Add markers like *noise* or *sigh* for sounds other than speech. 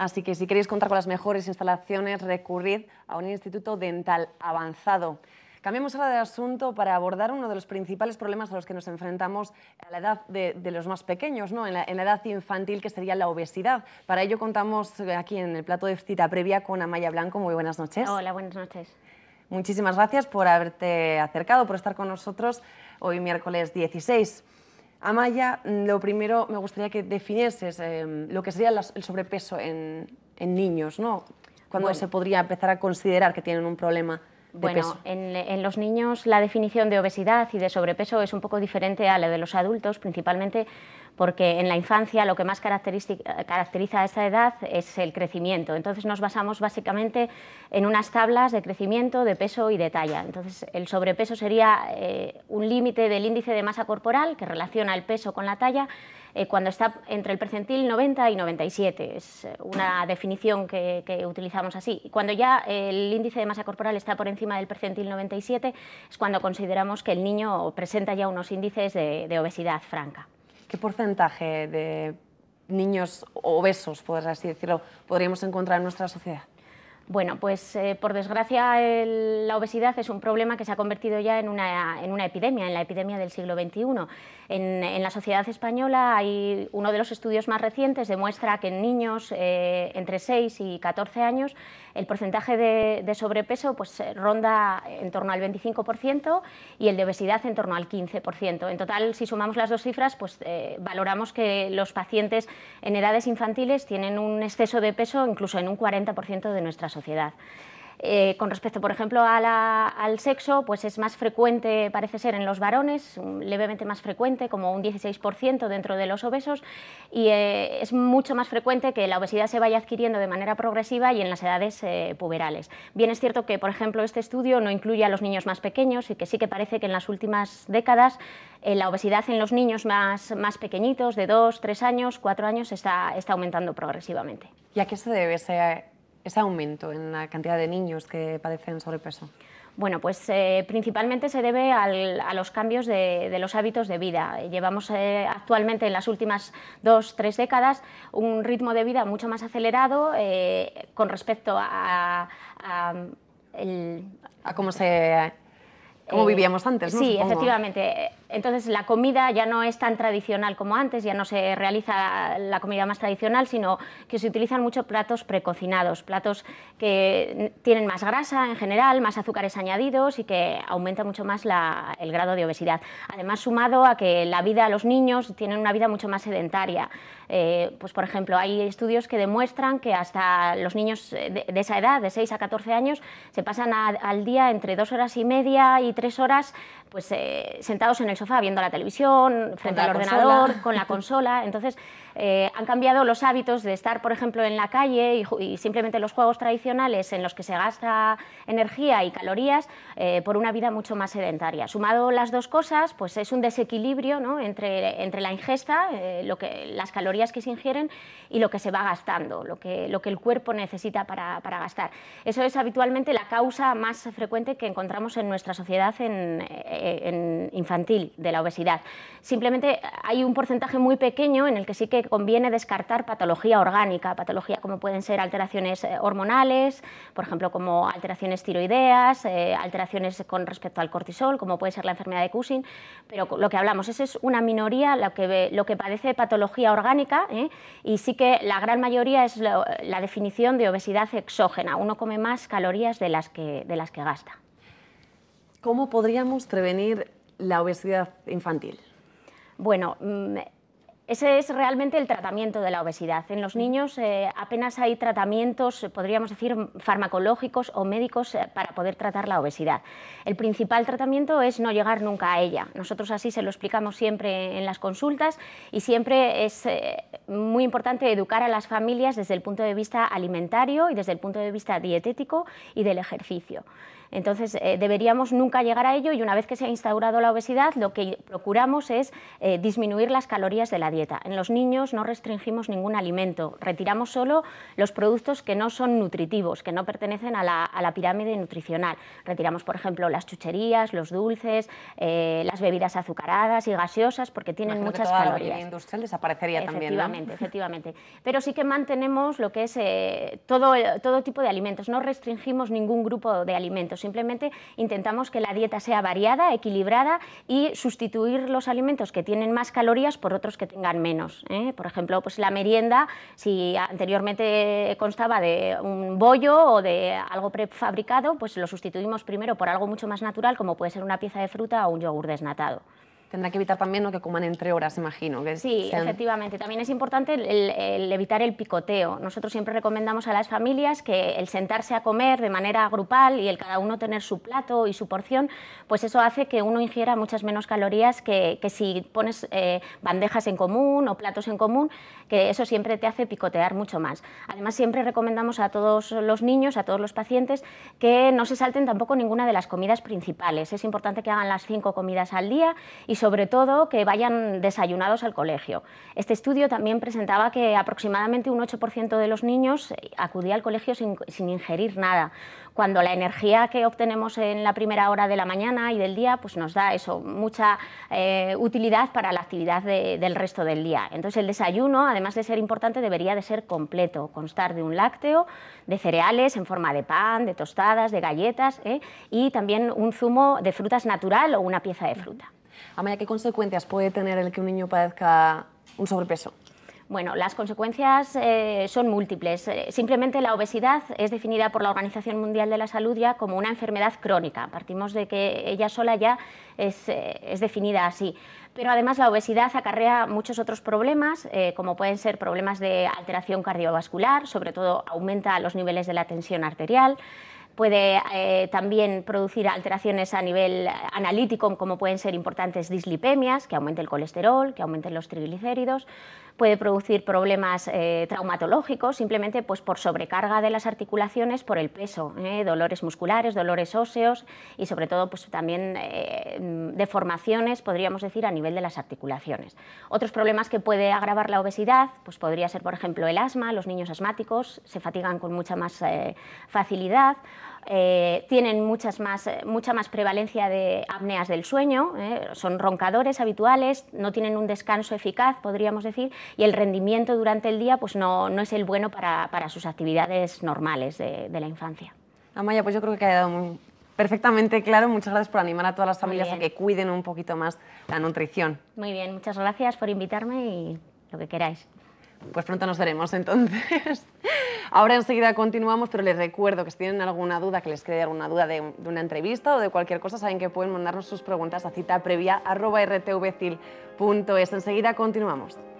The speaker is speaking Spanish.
Así que si queréis contar con las mejores instalaciones, recurrid a un instituto dental avanzado. Cambiamos ahora de asunto para abordar uno de los principales problemas a los que nos enfrentamos a la edad de, los más pequeños, ¿no? en, la, en, la, edad infantil, que sería la obesidad. Para ello contamos aquí en el plato de cita previa con Amaya Blanco. Muy buenas noches. Hola, buenas noches. Muchísimas gracias por haberte acercado, por estar con nosotros hoy miércoles 16. Amaya, mm, lo primero me gustaría que definieses eh, lo que sería el sobrepeso en, niños, ¿no? Cuando se podría empezar a considerar que tienen un problema. De bueno, En, en, los niños la definición de obesidad y de sobrepeso es un poco diferente a la de los adultos, principalmente porque en la infancia lo que más caracteriza a esta edad es el crecimiento. Entonces nos basamos básicamente en unas tablas de crecimiento, de peso y de talla. Entonces el sobrepeso sería eh, un límite del índice de masa corporal que relaciona el peso con la talla eh, cuando está entre el percentil 90 y 97. Es una definición que, utilizamos así. Cuando ya el índice de masa corporal está por encima del percentil 97 es cuando consideramos que el niño presenta ya unos índices de obesidad franca. ¿Qué porcentaje de niños obesos, por así decirlo, podríamos encontrar en nuestra sociedad? Bueno, pues eh, por desgracia la obesidad es un problema que se ha convertido ya en una, en una epidemia, en la epidemia del siglo XXI. En, la sociedad española hay uno de los estudios más recientes demuestra que en niños eh, entre 6 y 14 años el porcentaje de, sobrepeso pues, eh, ronda en torno al 25% y el de obesidad en torno al 15%. En total, si sumamos las dos cifras, pues valoramos que los pacientes en edades infantiles tienen un exceso de peso incluso en un 40% de nuestra sociedad. Eh, con respecto, por ejemplo, al sexo, pues es más frecuente, parece ser, en los varones, mm, levemente más frecuente, como un 16% dentro de los obesos, y eh, es mucho más frecuente que la obesidad se vaya adquiriendo de manera progresiva y en las edades eh, puberales. Bien es cierto que, por ejemplo, este estudio no incluye a los niños más pequeños y que sí que parece que en las últimas décadas la obesidad en los niños más, más pequeñitos, de 2, 3 años, 4 años, está, está aumentando progresivamente. ¿Y a qué se debe ese ese aumento en la cantidad de niños que padecen sobrepeso? Bueno, pues eh, principalmente se debe a los cambios de, los hábitos de vida. Llevamos eh, actualmente en las últimas dos, tres décadas un ritmo de vida mucho más acelerado eh, con respecto a, a, el, a cómo se cómo vivíamos antes. ¿no? Sí, efectivamente entonces la comida ya no es tan tradicional como antes, ya no se realiza la comida más tradicional, sino que se utilizan muchos platos precocinados, platos que tienen más grasa en general, más azúcares añadidos y que aumenta mucho más el grado de obesidad. Además, sumado a que la vida, los niños tienen una vida mucho más sedentaria. Eh, pues por ejemplo, hay estudios que demuestran que hasta los niños eh, de, esa edad, de 6 a 14 años, se pasan al día entre dos horas y media y tres horas pues, eh, sentados en el sofá, viendo la televisión, frente al ordenador, con la *laughs* consola. Entonces, eh, han cambiado los hábitos de estar, por ejemplo, en la calle y, simplemente los juegos tradicionales en los que se gasta energía y calorías eh, por una vida mucho más sedentaria. Sumado las dos cosas, pues es un desequilibrio entre, entre la ingesta, eh, lo que, las calorías que se ingieren y lo que se va gastando, lo que, lo que el cuerpo necesita para, gastar. Eso es habitualmente la causa más frecuente que encontramos en nuestra sociedad en infantil de la obesidad. Simplemente hay un porcentaje muy pequeño en el que sí que conviene descartar patología orgánica, patología como pueden ser alteraciones eh, hormonales, por ejemplo, como alteraciones tiroideas, eh, alteraciones con respecto al cortisol, como puede ser la enfermedad de Cushing, pero lo que hablamos, esa es una minoría lo que, lo que padece patología orgánica ¿eh? y sí que la gran mayoría es la definición de obesidad exógena, uno come más calorías de las que, de las que gasta. ¿Cómo podríamos prevenir la obesidad infantil? Bueno, mm, ese es realmente el tratamiento de la obesidad. En los mm. niños eh, apenas hay tratamientos, podríamos decir, farmacológicos o médicos eh, para poder tratar la obesidad. El principal tratamiento es no llegar nunca a ella. Nosotros así se lo explicamos siempre en las consultas y siempre es eh, muy importante educar a las familias desde el punto de vista alimentario y desde el punto de vista dietético y del ejercicio. Entonces, eh, deberíamos nunca llegar a ello y una vez que se ha instaurado la obesidad, lo que procuramos es eh, disminuir las calorías de la dieta. En los niños no restringimos ningún alimento, retiramos solo los productos que no son nutritivos, que no pertenecen a la, pirámide nutricional. Retiramos, por ejemplo, las chucherías, los dulces, eh, las bebidas azucaradas y gaseosas, porque tienen muchas calorías. La industrial desaparecería también. ¿no? *laughs* Efectivamente, Pero sí que mantenemos lo que es todo tipo de alimentos, no restringimos ningún grupo de alimentos pues simplemente intentamos que la dieta sea variada, equilibrada y sustituir los alimentos que tienen más calorías por otros que tengan menos. ¿eh? Por ejemplo, pues la merienda, si anteriormente constaba de un bollo o de algo prefabricado, pues lo sustituimos primero por algo mucho más natural, como puede ser una pieza de fruta o un yogur desnatado tendrá que evitar también lo que coman entre horas, imagino. Que sí, efectivamente. También es importante el, evitar el picoteo. Nosotros siempre recomendamos a las familias que el sentarse a comer de manera grupal y el cada uno tener su plato y su porción, pues eso hace que uno ingiera muchas menos calorías que, si pones eh, bandejas en común o platos en común, que eso siempre te hace picotear mucho más. Además, siempre recomendamos a todos los niños, a todos los pacientes, que no se salten tampoco ninguna de las comidas principales. Es importante que hagan las cinco comidas al día y sobre todo que vayan desayunados al colegio. Este estudio también presentaba que aproximadamente un 8% de los niños eh, acudía al colegio sin, ingerir nada, cuando la energía que obtenemos en la primera hora de la mañana y del día pues nos da eso, mucha eh, utilidad para la actividad del resto del día. Entonces el desayuno, además de ser importante, debería de ser completo, constar de un lácteo, de cereales en forma de pan, de tostadas, de galletas eh, y también un zumo de frutas natural o una pieza de fruta. Amaya, ¿qué consecuencias puede tener el que un niño padezca un sobrepeso? Bueno, las consecuencias eh, son múltiples. Eh, simplemente la obesidad es definida por la Organización Mundial de la Salud ya como una enfermedad crónica. Partimos de que ella sola ya es, eh, definida así. Pero además la obesidad acarrea muchos otros problemas, como pueden ser problemas de alteración cardiovascular, sobre todo aumenta los niveles de la tensión arterial puede eh, también producir alteraciones a nivel analítico, como pueden ser importantes dislipemias, que aumenten el colesterol, que aumenten los triglicéridos, puede producir problemas eh, traumatológicos simplemente pues, por sobrecarga de las articulaciones por el peso, eh, dolores musculares, dolores óseos y sobre todo pues, también eh, deformaciones, podríamos decir, a nivel de las articulaciones. Otros problemas que puede agravar la obesidad pues, podría ser, por ejemplo, el asma, los niños asmáticos se fatigan con mucha más facilidad eh, tienen muchas más, eh, mucha más prevalencia de apneas del sueño, eh, son roncadores habituales, no tienen un descanso eficaz, podríamos decir, y el rendimiento durante el día pues no, no es el bueno para, para sus actividades normales de, la infancia. Amaya, pues yo creo que ha quedado perfectamente claro. Muchas gracias por animar a todas las familias a que cuiden un poquito más la nutrición. Muy bien, muchas gracias por invitarme y lo que queráis. Pues pronto nos veremos entonces. *laughs* Ahora enseguida continuamos, pero les recuerdo que si tienen alguna duda, que les quede alguna duda de, una entrevista o de cualquier cosa, saben que pueden mandarnos sus preguntas a cita previa arroba Enseguida continuamos.